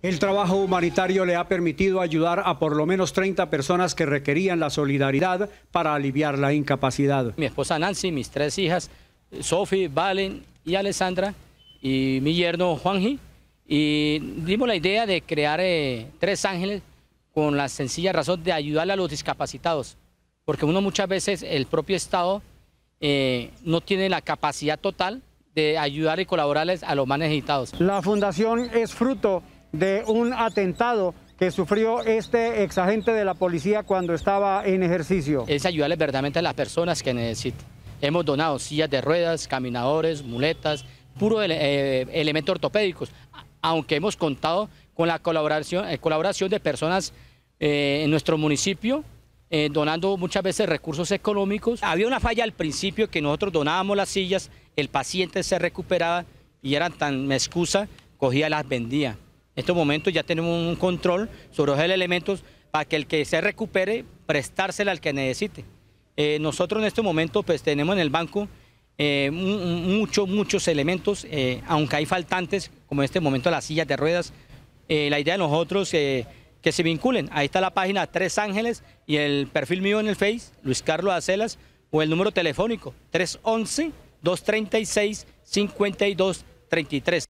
El trabajo humanitario le ha permitido ayudar a por lo menos 30 personas que requerían la solidaridad para aliviar la incapacidad. Mi esposa Nancy, mis tres hijas, Sophie, Valen y Alessandra, y mi yerno Juanji, y dimos la idea de crear eh, tres ángeles con la sencilla razón de ayudar a los discapacitados, porque uno muchas veces, el propio Estado, eh, no tiene la capacidad total de ayudar y colaborarles a los más necesitados. La fundación es fruto de un atentado que sufrió este exagente de la policía cuando estaba en ejercicio. Es ayudarles verdaderamente a las personas que necesitan. Hemos donado sillas de ruedas, caminadores, muletas, puro eh, elementos ortopédicos, aunque hemos contado con la colaboración, eh, de personas eh, en nuestro municipio, donando muchas veces recursos económicos. Había una falla al principio que nosotros donábamos las sillas, el paciente se recuperaba y eran tan me excusa, cogía las vendía. En este momento ya tenemos un control sobre los elementos para que el que se recupere, prestársela al que necesite. Eh, nosotros en este momento pues tenemos en el banco eh, muchos, muchos elementos, eh, aunque hay faltantes, como en este momento las sillas de ruedas. la idea de nosotros es que se vinculen. Ahí está la página Tres Ángeles y el perfil mío en el Face, Luis Carlos Acelas, o el número telefónico 311 236 5233.